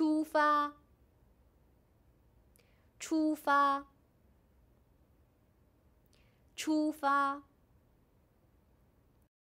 出发！出发！出发！